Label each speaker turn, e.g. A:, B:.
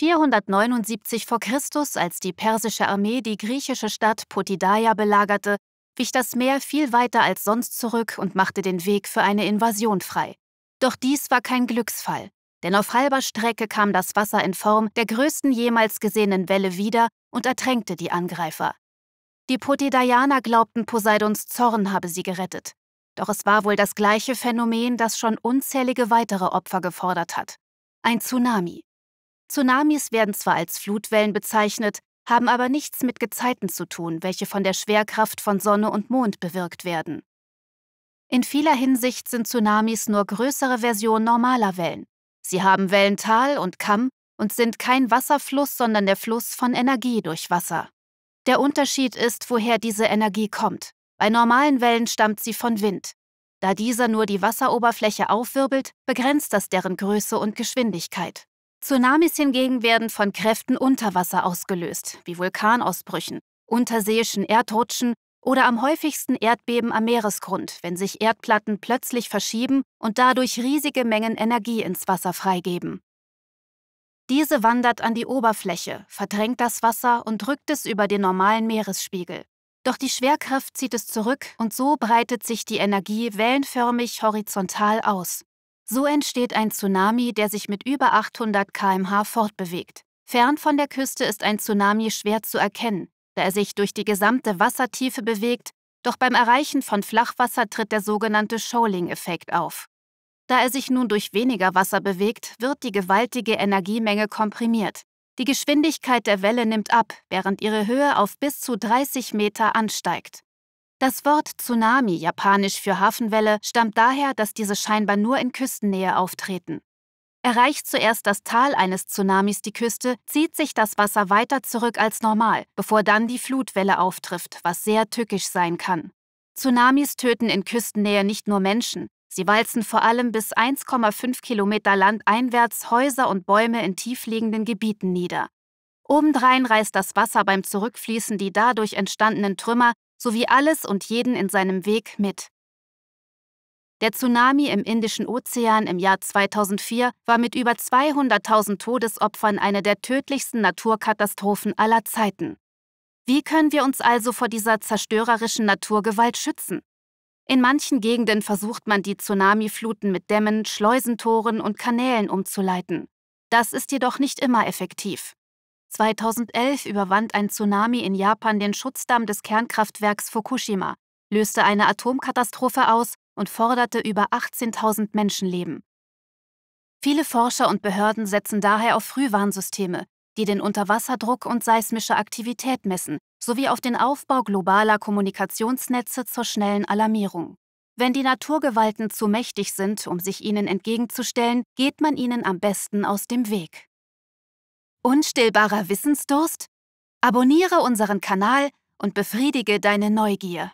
A: 479 vor Christus, als die persische Armee die griechische Stadt Potidaia belagerte, wich das Meer viel weiter als sonst zurück und machte den Weg für eine Invasion frei. Doch dies war kein Glücksfall, denn auf halber Strecke kam das Wasser in Form der größten jemals gesehenen Welle wieder und ertränkte die Angreifer. Die Potidaianer glaubten, Poseidons Zorn habe sie gerettet. Doch es war wohl das gleiche Phänomen, das schon unzählige weitere Opfer gefordert hat. Ein Tsunami. Tsunamis werden zwar als Flutwellen bezeichnet, haben aber nichts mit Gezeiten zu tun, welche von der Schwerkraft von Sonne und Mond bewirkt werden. In vieler Hinsicht sind Tsunamis nur größere Versionen normaler Wellen. Sie haben Wellental und Kamm und sind kein Wasserfluss, sondern der Fluss von Energie durch Wasser. Der Unterschied ist, woher diese Energie kommt. Bei normalen Wellen stammt sie von Wind. Da dieser nur die Wasseroberfläche aufwirbelt, begrenzt das deren Größe und Geschwindigkeit. Tsunamis hingegen werden von Kräften unter Wasser ausgelöst, wie Vulkanausbrüchen, unterseeischen Erdrutschen oder am häufigsten Erdbeben am Meeresgrund, wenn sich Erdplatten plötzlich verschieben und dadurch riesige Mengen Energie ins Wasser freigeben. Diese wandert an die Oberfläche, verdrängt das Wasser und drückt es über den normalen Meeresspiegel. Doch die Schwerkraft zieht es zurück und so breitet sich die Energie wellenförmig horizontal aus. So entsteht ein Tsunami, der sich mit über 800 km/h fortbewegt. Fern von der Küste ist ein Tsunami schwer zu erkennen, da er sich durch die gesamte Wassertiefe bewegt, doch beim Erreichen von Flachwasser tritt der sogenannte Shoaling-Effekt auf. Da er sich nun durch weniger Wasser bewegt, wird die gewaltige Energiemenge komprimiert. Die Geschwindigkeit der Welle nimmt ab, während ihre Höhe auf bis zu 30 Meter ansteigt. Das Wort Tsunami, japanisch für Hafenwelle, stammt daher, dass diese scheinbar nur in Küstennähe auftreten. Erreicht zuerst das Tal eines Tsunamis die Küste, zieht sich das Wasser weiter zurück als normal, bevor dann die Flutwelle auftrifft, was sehr tückisch sein kann. Tsunamis töten in Küstennähe nicht nur Menschen, sie walzen vor allem bis 1,5 Kilometer landeinwärts Häuser und Bäume in tiefliegenden Gebieten nieder. Obendrein reißt das Wasser beim Zurückfließen die dadurch entstandenen Trümmer sowie alles und jeden in seinem Weg mit. Der Tsunami im Indischen Ozean im Jahr 2004 war mit über 200.000 Todesopfern eine der tödlichsten Naturkatastrophen aller Zeiten. Wie können wir uns also vor dieser zerstörerischen Naturgewalt schützen? In manchen Gegenden versucht man, die Tsunamifluten mit Dämmen, Schleusentoren und Kanälen umzuleiten. Das ist jedoch nicht immer effektiv. 2011 überwand ein Tsunami in Japan den Schutzdamm des Kernkraftwerks Fukushima, löste eine Atomkatastrophe aus und forderte über 18.000 Menschenleben. Viele Forscher und Behörden setzen daher auf Frühwarnsysteme, die den Unterwasserdruck und seismische Aktivität messen, sowie auf den Aufbau globaler Kommunikationsnetze zur schnellen Alarmierung. Wenn die Naturgewalten zu mächtig sind, um sich ihnen entgegenzustellen, geht man ihnen am besten aus dem Weg. Unstillbarer Wissensdurst? Abonniere unseren Kanal und befriedige deine Neugier.